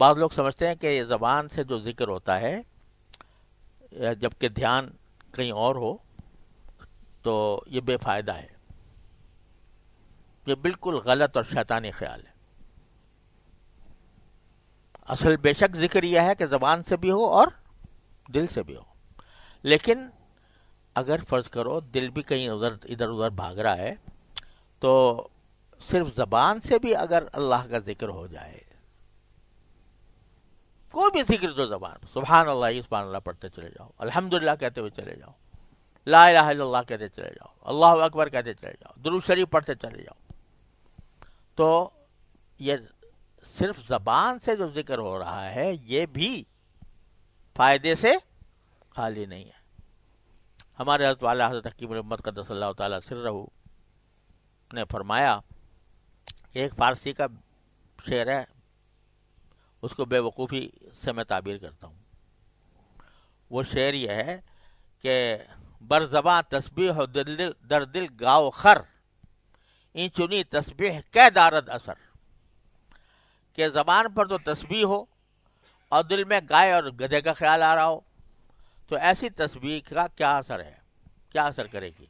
बाद लोग समझते हैं कि ज़बान से जो जिक्र होता है जबकि ध्यान कहीं और हो तो ये बेफायदा है ये बिल्कुल गलत और शैतानी ख्याल है असल बेशक जिक्र यह है कि ज़बान से भी हो और दिल से भी हो लेकिन अगर फ़र्ज़ करो दिल भी कहीं उधर इधर उधर भाग रहा है तो सिर्फ ज़बान से भी अगर अल्लाह का जिक्र हो जाए कोई भी जिक्र दो जबान सुबहान अल्लाह सुबहान अल्लाह पढ़ते चले जाओ अल्हम्दुलिल्लाह कहते हुए चले जाओ ला अल्लाह कहते चले जाओ अल्लाह अकबर कहते चले जाओ दुरुज शरीफ पढ़ते चले जाओ तो ये सिर्फ जबान से जो जिक्र हो रहा है ये भी फायदे से खाली नहीं है हमारे हजरत वाला हजरत हकीम उम्मत का दसल्ला रहू ने फरमाया एक फारसी का शेर है उसको बेवकूफ़ी से मैं ताबीर करता हूँ वो शेर यह है कि बरजबा हो दिल दर दिल गाओ खर इन चुनी तस्बी कै दारद असर के ज़बान पर तो तस्बी हो और दिल में गाय और गधे का ख्याल आ रहा हो तो ऐसी तस्बी का क्या असर है क्या असर करेगी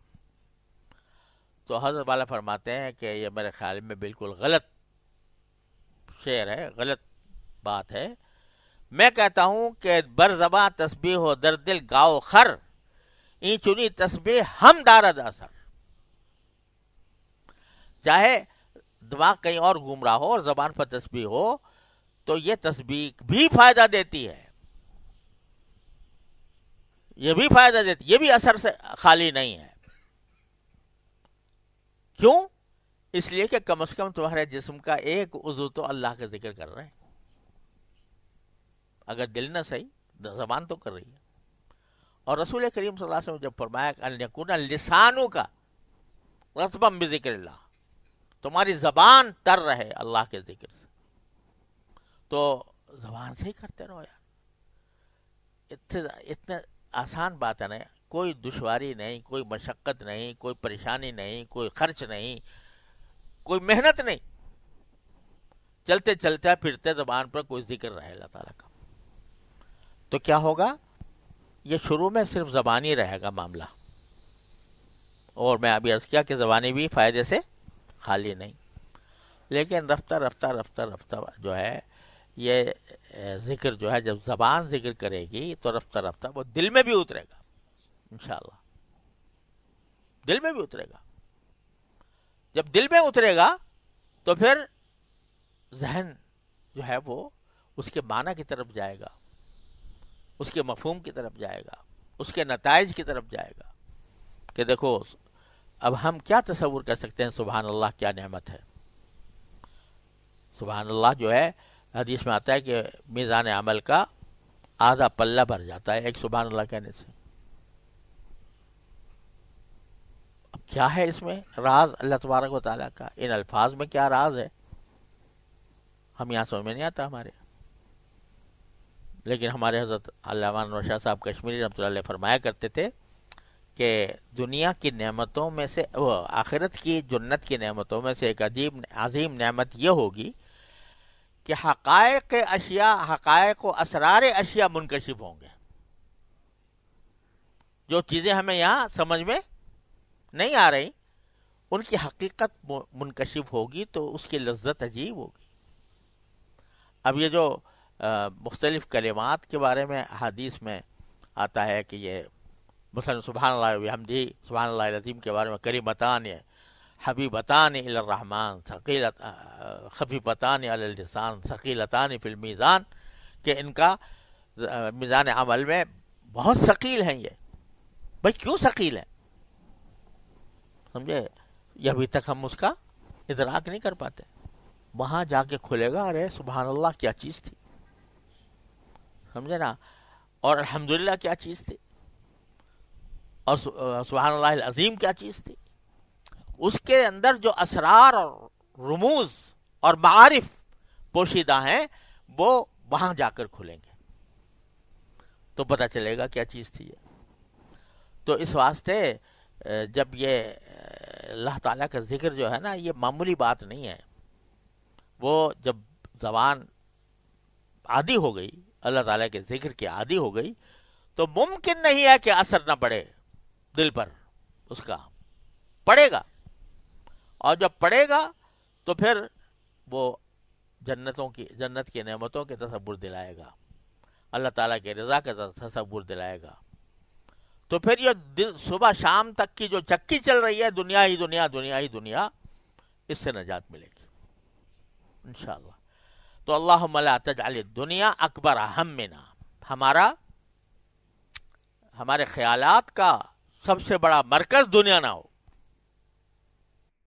तो हजरत वाला फरमाते हैं कि यह मेरे ख्याल में बिल्कुल गलत शेर है गलत बात है मैं कहता हूं कि बरजबा तस्बी हो दर दिल गाओ खर ई चुनी तस्बी हम अदा असर चाहे दिमाग कहीं और घूम रहा हो और जबान पर तस्बी हो तो ये तस्बी भी फायदा देती है ये भी फायदा देती ये भी असर से खाली नहीं है क्यों इसलिए कि कम से कम तुम्हारे जिस्म का एक उजू तो अल्लाह का जिक्र कर रहे हैं अगर दिल न सही जबान तो कर रही है और रसूल करीम वसल्लम जब फरमाया लिसानों का रतबम जिक्र तुम्हारी जबान तर रहे अल्लाह के जिक्र से तो जबान से ही करते रहो यार इतने इतने आसान बात है ना कोई दुश्वारी नहीं कोई मशक्क़त नहीं कोई परेशानी नहीं कोई खर्च नहीं कोई मेहनत नहीं चलते चलते फिरते जबान पर कोई जिक्र रहे अल्लाह ताला का तो क्या होगा ये शुरू में सिर्फ ज़बानी रहेगा मामला और मैं अभी अर्ज़ किया कि ज़बानी भी फ़ायदे से खाली नहीं लेकिन रफ्तार रफ्ता रफ्ता रफ्तार जो है ये ज़िक्र जो है जब ज़बान ज़िक्र करेगी तो रफ्तार रफ्तार वो दिल में भी उतरेगा इन दिल में भी उतरेगा जब दिल में उतरेगा तो फिर जहन जो है वो उसके माना की तरफ जाएगा उसके मफहम की तरफ जाएगा उसके नतज की तरफ जाएगा कि देखो अब हम क्या तस्वूर कर सकते हैं सुबहान अल्लाह क्या नहमत है सुबहान अल्लाह जो है हदीस में आता है कि मीज़ान अमल का आधा पल्ला भर जाता है एक सुबहान अल्लाह कहने से अब क्या है इसमें राज अल्लाह तबारक वाली का इन अल्फाज में क्या राज है हम यहाँ समझ में नहीं आता हमारे लेकिन हमारे हजरत अलामान साहब कश्मीरी रमत फरमाया करते थे कि दुनिया की नेमतों में से आखिरत की जन्नत की नेमतों में से एक अजीब अजीम नेमत यह होगी कि हक़ अशिया हक़ व असरार अशिया मुनकशिफ होंगे जो चीज़ें हमें यहाँ समझ में नहीं आ रही उनकी हकीकत मुनकशिफ होगी तो उसकी लज्जत अजीब होगी अब ये जो मुख्तलिफ कलिमात के बारे में हदीस में आता है कि ये मुसलम सुबहान हमदी सुबहान रजीम के बारे में करीमतान हबीबतान रहमान शकीलत खफीबतान अलसान शकीलतान फिल्मीज़ान के इनका मिज़ान अमल में बहुत शकील हैं ये भाई क्यों शकील है समझे ये अभी तक हम उसका इधराक नहीं कर पाते वहाँ जाके खुलेगा अरे सुबहानल्ला क्या चीज़ थी समझे ना और अल्हम्दुलिल्लाह क्या चीज़ थी और सुबहान अजीम क्या चीज़ थी उसके अंदर जो असरार और रमूज और मारिफ पोशीदा हैं वो वहां जाकर खुलेंगे तो पता चलेगा क्या चीज़ थी ये तो इस वास्ते जब ये अल्लाह ताला का जिक्र जो है ना ये मामूली बात नहीं है वो जब जबान आदि हो गई अल्लाह ताला के जिक्र की आदि हो गई तो मुमकिन नहीं है कि असर ना पड़े दिल पर उसका पड़ेगा और जब पड़ेगा तो फिर वो जन्नतों की जन्नत की नेमतों के तस्वुर दिलाएगा अल्लाह ताला के रज़ा का तस्वुर दिलाएगा तो फिर ये दिन सुबह शाम तक की जो चक्की चल रही है दुनिया ही दुनिया दुनिया ही दुनिया इससे नजात मिलेगी इंशाल्लाह तो अल्लाह तजाल दुनिया अकबर अहम हमना हमारा हमारे ख्यालात का सबसे बड़ा मरकज दुनिया ना हो